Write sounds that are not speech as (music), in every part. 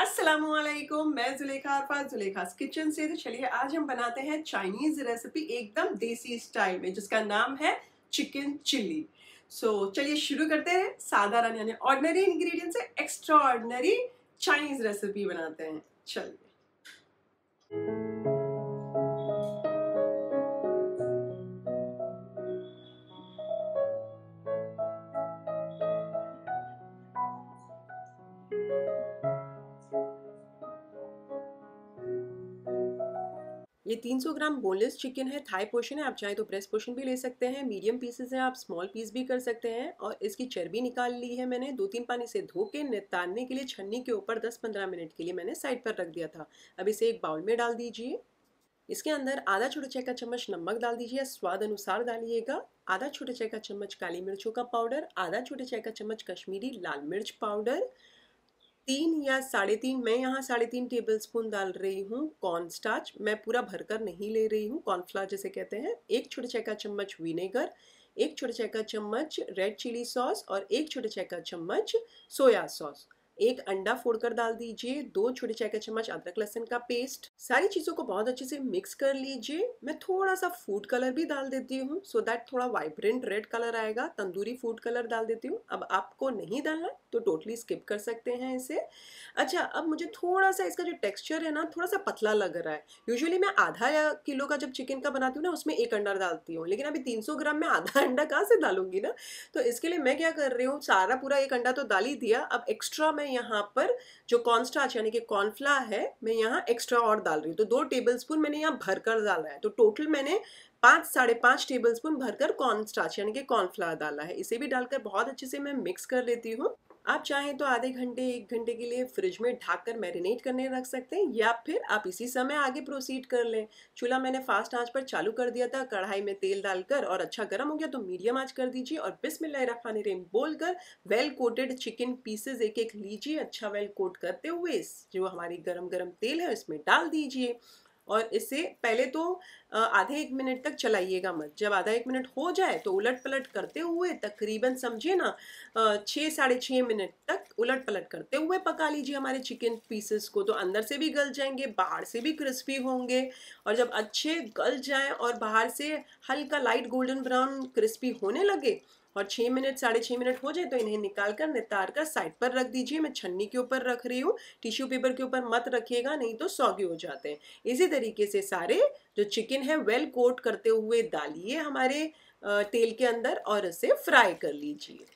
असलम मैं जुलेखा अरफा जुलेखा किचन से तो चलिए आज हम बनाते हैं चाइनीज रेसिपी एकदम देसी स्टाइल में जिसका नाम है चिकन चिल्ली सो so, चलिए शुरू करते हैं साधारण यानी ऑर्डनरी इंग्रेडिएंट से एक्स्ट्रा ऑर्डनरी चाइनीज रेसिपी बनाते हैं चलिए ये 300 ग्राम बोनलेस चिकन है थाई पोर्शन है आप चाहे तो ब्रेस्ट पोर्शन भी ले सकते हैं मीडियम पीसेस हैं आप स्मॉल पीस भी कर सकते हैं और इसकी चर्बी निकाल ली है मैंने दो तीन पानी से धो के नितारने के लिए छन्नी के ऊपर 10-15 मिनट के लिए मैंने साइड पर रख दिया था अब इसे एक बाउल में डाल दीजिए इसके अंदर आधा छोटे चाय का चम्मच नमक डाल दीजिए स्वाद अनुसार डालिएगा आधा छोटे चाय का चम्मच काली मिर्चों का पाउडर आधा छोटे चाय का चम्मच कश्मीरी लाल मिर्च पाउडर तीन या साढ़े तीन मैं यहाँ साढ़े तीन टेबल स्पून डाल रही हूँ कॉर्न स्टार्च मैं पूरा भरकर नहीं ले रही हूँ कॉर्नफ्लावर जैसे कहते हैं एक छोटे चाय का चम्मच विनेगर एक छोटे चाय का चम्मच रेड चिली सॉस और एक छोटे चाय का चम्मच सोया सॉस एक अंडा फोड़कर डाल दीजिए दो छोटे चाय का चम्मच अदरक लहसन का पेस्ट सारी चीजों को बहुत अच्छे से मिक्स कर लीजिए मैं थोड़ा सा फूड कलर भी डाल देती हूँ सो दैट थोड़ा वाइब्रेंट रेड कलर आएगा तंदूरी फूड कलर डाल देती हूँ अब आपको नहीं डालना तो टोटली स्किप कर सकते हैं इसे अच्छा अब मुझे थोड़ा सा इसका जो टेक्स्चर है ना थोड़ा सा पतला लग रहा है यूजली मैं आधा किलो का जब चिकन का बनाती हूँ ना उसमें एक अंडा डालती हूँ लेकिन अभी तीन ग्राम में आधा अंडा कहाँ से डालूंगी ना तो इसके लिए मैं क्या कर रही हूँ सारा पूरा एक अंडा तो डाल ही दिया अब एक्स्ट्रा मैं यहाँ पर जो कॉन्स्टाच यानी कि कॉर्नफ्ला है मैं यहाँ एक्स्ट्रा और डाल रही हूँ तो दो टेबल स्पून मैंने यहाँ भरकर डाला है तो टोटल मैंने पाँच साढ़े पाँच टेबल स्पून भरकर कॉर्न यानी कि कॉर्नफ्लावर डाला है इसे भी डालकर बहुत अच्छे से मैं मिक्स कर लेती हूँ आप चाहें तो आधे घंटे एक घंटे के लिए फ्रिज में ढाक कर मैरिनेट करने रख सकते हैं या फिर आप इसी समय आगे प्रोसीड कर लें चूल्हा मैंने फास्ट आंच पर चालू कर दिया था कढ़ाई में तेल डालकर और अच्छा गर्म हो गया तो मीडियम आंच कर दीजिए और बोल बोलकर वेल कोटेड चिकन पीसेज एक एक लीजिए अच्छा वेल कोट करते हुए जो हमारी गर्म गरम तेल है उसमें डाल दीजिए और इसे पहले तो आधे एक मिनट तक चलाइएगा मत जब आधा एक मिनट हो जाए तो उलट पलट करते हुए तकरीबन समझिए ना छः साढ़े छः मिनट तक उलट पलट करते हुए पका लीजिए हमारे चिकन पीसेस को तो अंदर से भी गल जाएंगे बाहर से भी क्रिस्पी होंगे और जब अच्छे गल जाएँ और बाहर से हल्का लाइट गोल्डन ब्राउन क्रिस्पी होने लगे और छः मिनट साढ़े छः मिनट हो जाए तो इन्हें निकाल कर नितार कर साइड पर रख दीजिए मैं छन्नी के ऊपर रख रही हूँ टिश्यू पेपर के ऊपर मत रखिएगा नहीं तो सौगी हो जाते हैं इसी तरीके से सारे जो चिकन है वेल कोट करते हुए डालिए हमारे तेल के अंदर और इसे फ्राई कर लीजिए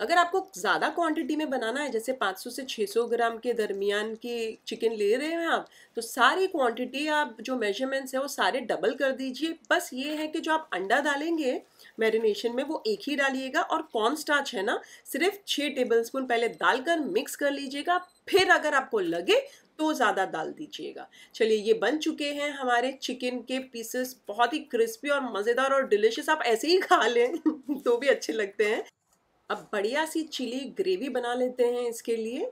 अगर आपको ज़्यादा क्वांटिटी में बनाना है जैसे 500 से 600 ग्राम के दरमियान की चिकन ले रहे हैं आप तो सारी क्वांटिटी आप जो मेजरमेंट्स है वो सारे डबल कर दीजिए बस ये है कि जो आप अंडा डालेंगे मैरिनेशन में वो एक ही डालिएगा और कॉर्न स्टार्च है ना सिर्फ छः टेबल स्पून पहले डालकर मिक्स कर लीजिएगा फिर अगर आपको लगे तो ज़्यादा डाल दीजिएगा चलिए ये बन चुके हैं हमारे चिकन के पीसेस बहुत ही क्रिस्पी और मज़ेदार और डिलिशियस आप ऐसे ही खा लें (laughs) तो भी अच्छे लगते हैं अब बढ़िया सी चिली ग्रेवी बना लेते हैं इसके लिए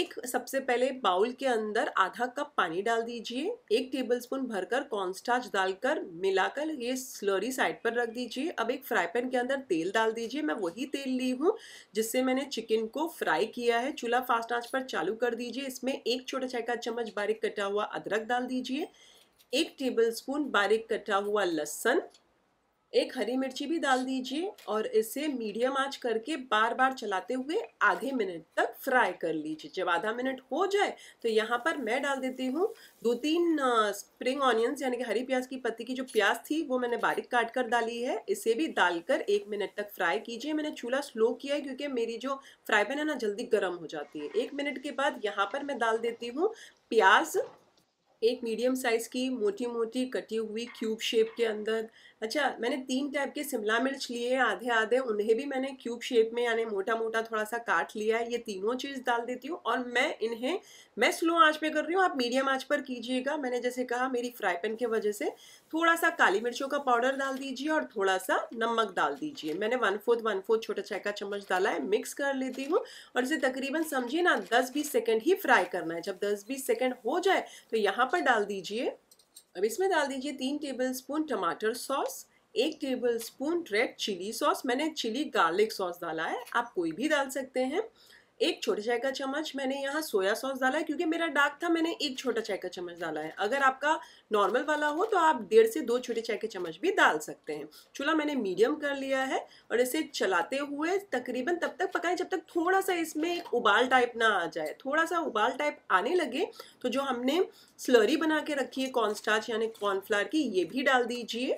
एक सबसे पहले बाउल के अंदर आधा कप पानी डाल दीजिए एक टेबलस्पून भरकर कॉर्नस्टार्च डालकर मिलाकर ये स्लरी साइड पर रख दीजिए अब एक फ्राई पैन के अंदर तेल डाल दीजिए मैं वही तेल ली हूँ जिससे मैंने चिकन को फ्राई किया है चूल्हा फास्ट आंच पर चालू कर दीजिए इसमें एक छोटा चाय का चम्मच बारीक कटा हुआ अदरक डाल दीजिए एक स्पून बारीक कटा हुआ लहसन एक हरी मिर्ची भी डाल दीजिए और इसे मीडियम आंच करके बार बार चलाते हुए आधे मिनट तक फ्राई कर लीजिए जब आधा मिनट हो जाए तो यहाँ पर मैं डाल देती हूँ दो तीन स्प्रिंग ऑनियंस यानी कि हरी प्याज की पत्ती की जो प्याज थी वो मैंने बारीक काट कर डाली है इसे भी डालकर एक मिनट तक फ्राई कीजिए मैंने चूल्हा स्लो किया है क्योंकि मेरी जो फ्राई पैन है ना जल्दी गर्म हो जाती है एक मिनट के बाद यहाँ पर मैं डाल देती हूँ प्याज एक मीडियम साइज़ की मोटी मोटी कटी हुई क्यूब शेप के अंदर अच्छा मैंने तीन टाइप के शिमला मिर्च लिए हैं आधे आधे उन्हें भी मैंने क्यूब शेप में यानी मोटा मोटा थोड़ा सा काट लिया है ये तीनों चीज़ डाल देती हूँ और मैं इन्हें मैं स्लो आंच पे कर रही हूँ आप मीडियम आंच पर कीजिएगा मैंने जैसे कहा मेरी फ्राई पैन की वजह से थोड़ा सा काली मिर्चों का पाउडर डाल दीजिए और थोड़ा सा नमक डाल दीजिए मैंने वन फोर्थ वन फोर्थ छोटा चाय का चम्मच डाला है मिक्स कर लेती हूँ और इसे तकरीबन समझिए ना दस बीस सेकेंड ही फ्राई करना है जब दस बीस सेकेंड हो जाए तो यहाँ पर डाल दीजिए अब इसमें डाल दीजिए तीन टेबल स्पून टमाटर सॉस एक tablespoon red chilli sauce मैंने चिली गार्लिक सॉस डाला है आप कोई भी डाल सकते हैं एक छोटे चाय का चम्मच मैंने यहाँ सोया सॉस डाला है क्योंकि मेरा डार्क था मैंने एक छोटा चाय का चम्मच डाला है अगर आपका नॉर्मल वाला हो तो आप डेढ़ से दो छोटे चाय के चम्मच भी डाल सकते हैं चूल्हा मैंने मीडियम कर लिया है और इसे चलाते हुए तकरीबन तब तक पकाएं जब तक थोड़ा सा इसमें एक उबाल टाइप ना आ जाए थोड़ा सा उबाल टाइप आने लगे तो जो हमने स्लरी बना के रखी है कॉर्नस्टार्च यानी कॉर्नफ्लावर की ये भी डाल दीजिए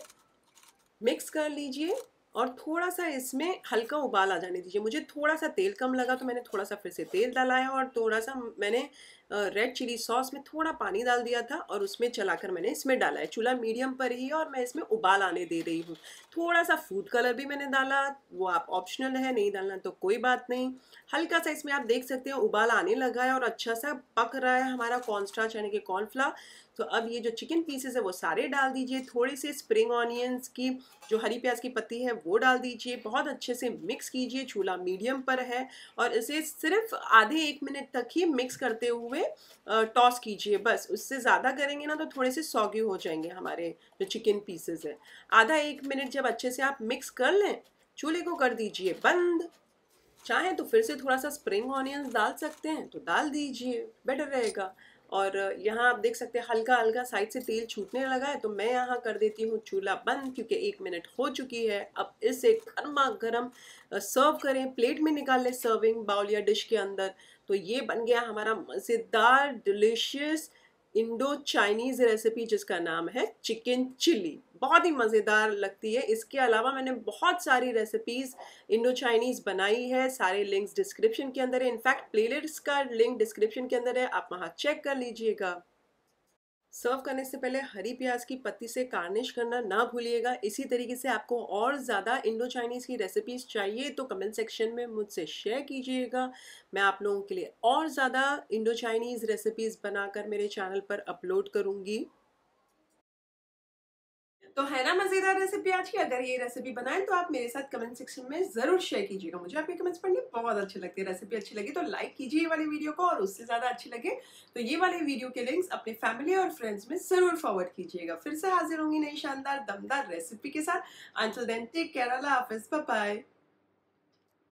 मिक्स कर लीजिए और थोड़ा सा इसमें हल्का उबाल आ जाने दीजिए मुझे थोड़ा सा तेल कम लगा तो मैंने थोड़ा सा फिर से तेल डालाया और थोड़ा सा मैंने रेड चिली सॉस में थोड़ा पानी डाल दिया था और उसमें चलाकर मैंने इसमें डाला है चूल्हा मीडियम पर ही और मैं इसमें उबाल आने दे रही हूँ थोड़ा सा फूड कलर भी मैंने डाला वो आप ऑप्शनल है नहीं डालना तो कोई बात नहीं हल्का सा इसमें आप देख सकते हैं उबाल आने लगा है और अच्छा सा पक रहा है हमारा कॉर्नस्टार्च यानी कि कॉर्नफ्ला तो अब ये जो चिकन पीसेस है वो सारे डाल दीजिए थोड़े से स्प्रिंग ऑनियंस की जो हरी प्याज की पत्ती है वो डाल दीजिए बहुत अच्छे से मिक्स कीजिए चूल्हा मीडियम पर है और इसे सिर्फ आधे एक मिनट तक ही मिक्स करते हुए टॉस कीजिए बस उससे ज़्यादा करेंगे ना तो थोड़े से सौगे हो जाएंगे हमारे जो चिकन पीसेज है आधा एक मिनट जब अच्छे से आप मिक्स कर लें चूल्हे को कर दीजिए बंद चाहें तो फिर से थोड़ा सा स्प्रिंग ऑनियंस डाल सकते हैं तो डाल दीजिए बेटर रहेगा और यहाँ आप देख सकते हैं हल्का हल्का साइड से तेल छूटने लगा है तो मैं यहाँ कर देती हूँ चूल्हा बंद क्योंकि एक मिनट हो चुकी है अब इसे गर्मा गर्म सर्व करें प्लेट में निकाल लें सर्विंग बाउल या डिश के अंदर तो ये बन गया हमारा मज़ेदार डिलीशियस इंडो चाइनीज़ रेसिपी जिसका नाम है चिकन चिली बहुत ही मज़ेदार लगती है इसके अलावा मैंने बहुत सारी रेसिपीज़ इंडो चाइनीज़ बनाई है सारे लिंक्स डिस्क्रिप्शन के अंदर है इनफैक्ट प्लेलिस्ट का लिंक डिस्क्रिप्शन के अंदर है आप वहाँ चेक कर लीजिएगा सर्व करने से पहले हरी प्याज की पत्ती से कार्निश करना ना भूलिएगा इसी तरीके से आपको और ज़्यादा इंडो चाइनीज़ की रेसिपीज़ चाहिए तो कमेंट सेक्शन में मुझसे शेयर कीजिएगा मैं आप लोगों के लिए और ज़्यादा इंडो चाइनीज़ रेसिपीज़ बनाकर मेरे चैनल पर अपलोड करूँगी तो है ना मज़ेदार रेसिपी आज की अगर ये रेसिपी बनाएं तो आप मेरे साथ कमेंट सेक्शन में ज़रूर शेयर कीजिएगा मुझे आपके कमेंट्स पढ़ने बहुत अच्छे लगते हैं रेसिपी अच्छी लगी तो लाइक कीजिए ये वाली वीडियो को और उससे ज़्यादा अच्छी लगे तो ये वाले वीडियो के लिंक्स अपने फैमिली और फ्रेंड्स में ज़रूर फॉरवर्ड कीजिएगा फिर से हाजिर होंगी नई शानदार दमदार रेसिपी के साथ अंचल देन टेक केरला हाफिज़ बाय